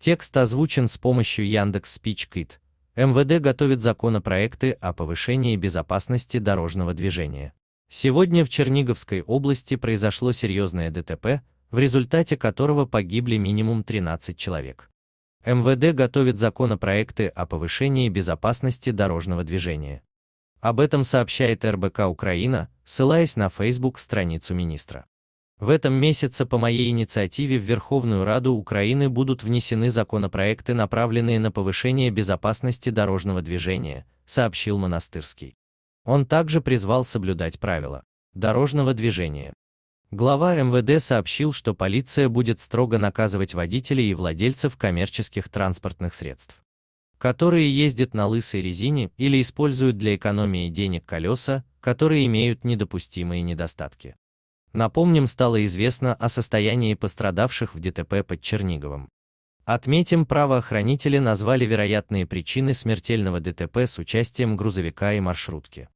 Текст озвучен с помощью Яндекс Спичкит. МВД готовит законопроекты о повышении безопасности дорожного движения. Сегодня в Черниговской области произошло серьезное ДТП, в результате которого погибли минимум 13 человек. МВД готовит законопроекты о повышении безопасности дорожного движения. Об этом сообщает РБК Украина, ссылаясь на Facebook-страницу министра. В этом месяце по моей инициативе в Верховную Раду Украины будут внесены законопроекты, направленные на повышение безопасности дорожного движения, сообщил Монастырский. Он также призвал соблюдать правила дорожного движения. Глава МВД сообщил, что полиция будет строго наказывать водителей и владельцев коммерческих транспортных средств, которые ездят на лысой резине или используют для экономии денег колеса, которые имеют недопустимые недостатки. Напомним, стало известно о состоянии пострадавших в ДТП под Черниговым. Отметим, правоохранители назвали вероятные причины смертельного ДТП с участием грузовика и маршрутки.